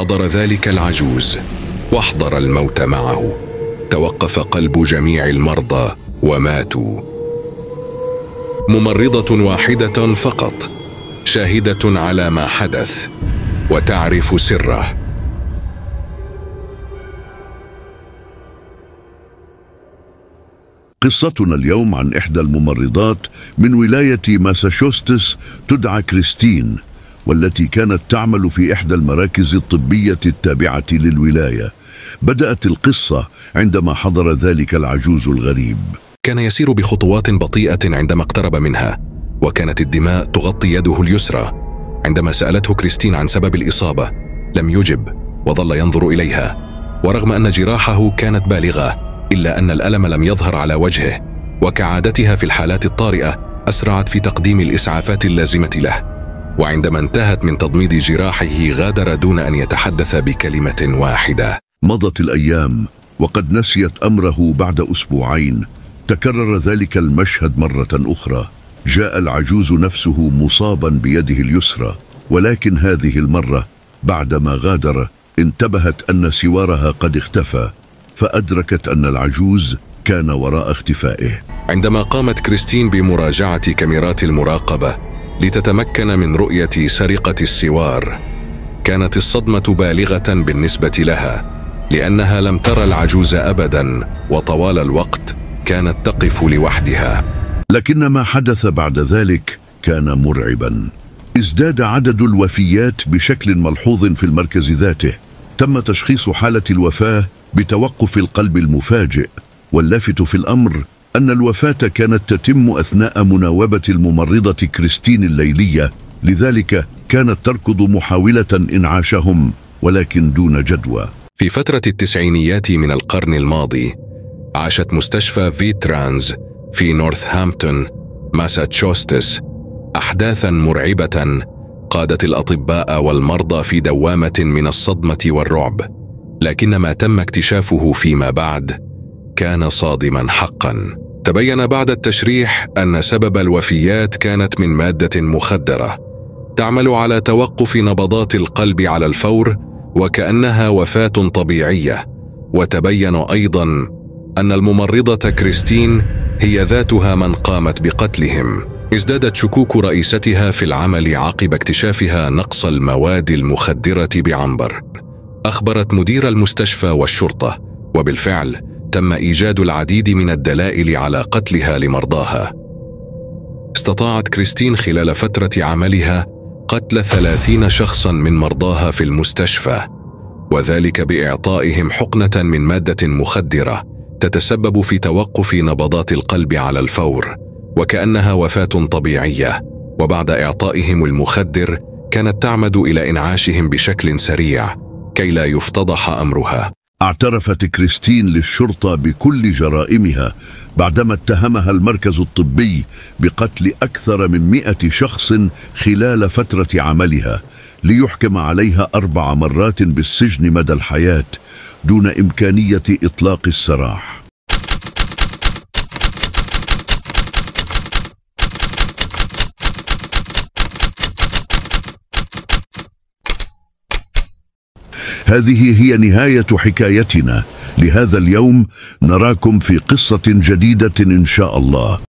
حضر ذلك العجوز واحضر الموت معه توقف قلب جميع المرضى وماتوا ممرضه واحده فقط شاهده على ما حدث وتعرف سره قصتنا اليوم عن إحدى الممرضات من ولاية ماساتشوستس تدعى كريستين والتي كانت تعمل في إحدى المراكز الطبية التابعة للولاية بدأت القصة عندما حضر ذلك العجوز الغريب كان يسير بخطوات بطيئة عندما اقترب منها وكانت الدماء تغطي يده اليسرى عندما سألته كريستين عن سبب الإصابة لم يجب وظل ينظر إليها ورغم أن جراحه كانت بالغة إلا أن الألم لم يظهر على وجهه وكعادتها في الحالات الطارئة أسرعت في تقديم الإسعافات اللازمة له وعندما انتهت من تضميد جراحه غادر دون ان يتحدث بكلمه واحده مضت الايام وقد نسيت امره بعد اسبوعين تكرر ذلك المشهد مره اخرى جاء العجوز نفسه مصابا بيده اليسرى ولكن هذه المره بعدما غادر انتبهت ان سوارها قد اختفى فادركت ان العجوز كان وراء اختفائه عندما قامت كريستين بمراجعه كاميرات المراقبه لتتمكن من رؤية سرقة السوار. كانت الصدمة بالغة بالنسبة لها، لأنها لم ترى العجوز أبدا، وطوال الوقت كانت تقف لوحدها. لكن ما حدث بعد ذلك كان مرعبا. ازداد عدد الوفيات بشكل ملحوظ في المركز ذاته. تم تشخيص حالة الوفاة بتوقف القلب المفاجئ، واللافت في الأمر أن الوفاة كانت تتم أثناء مناوبة الممرضة كريستين الليلية لذلك كانت تركض محاولة إنعاشهم ولكن دون جدوى في فترة التسعينيات من القرن الماضي عاشت مستشفى في ترانز في نورثهامبتون ماساتشوستس أحداثا مرعبة قادت الأطباء والمرضى في دوامة من الصدمة والرعب لكن ما تم اكتشافه فيما بعد كان صادما حقا تبين بعد التشريح ان سبب الوفيات كانت من ماده مخدره تعمل على توقف نبضات القلب على الفور وكانها وفاه طبيعيه وتبين ايضا ان الممرضه كريستين هي ذاتها من قامت بقتلهم ازدادت شكوك رئيستها في العمل عقب اكتشافها نقص المواد المخدره بعنبر اخبرت مدير المستشفى والشرطه وبالفعل تم ايجاد العديد من الدلائل على قتلها لمرضاها استطاعت كريستين خلال فتره عملها قتل ثلاثين شخصا من مرضاها في المستشفى وذلك باعطائهم حقنه من ماده مخدره تتسبب في توقف نبضات القلب على الفور وكانها وفاه طبيعيه وبعد اعطائهم المخدر كانت تعمد الى انعاشهم بشكل سريع كي لا يفتضح امرها اعترفت كريستين للشرطة بكل جرائمها بعدما اتهمها المركز الطبي بقتل أكثر من مئة شخص خلال فترة عملها ليحكم عليها أربع مرات بالسجن مدى الحياة دون إمكانية إطلاق السراح هذه هي نهاية حكايتنا لهذا اليوم نراكم في قصة جديدة إن شاء الله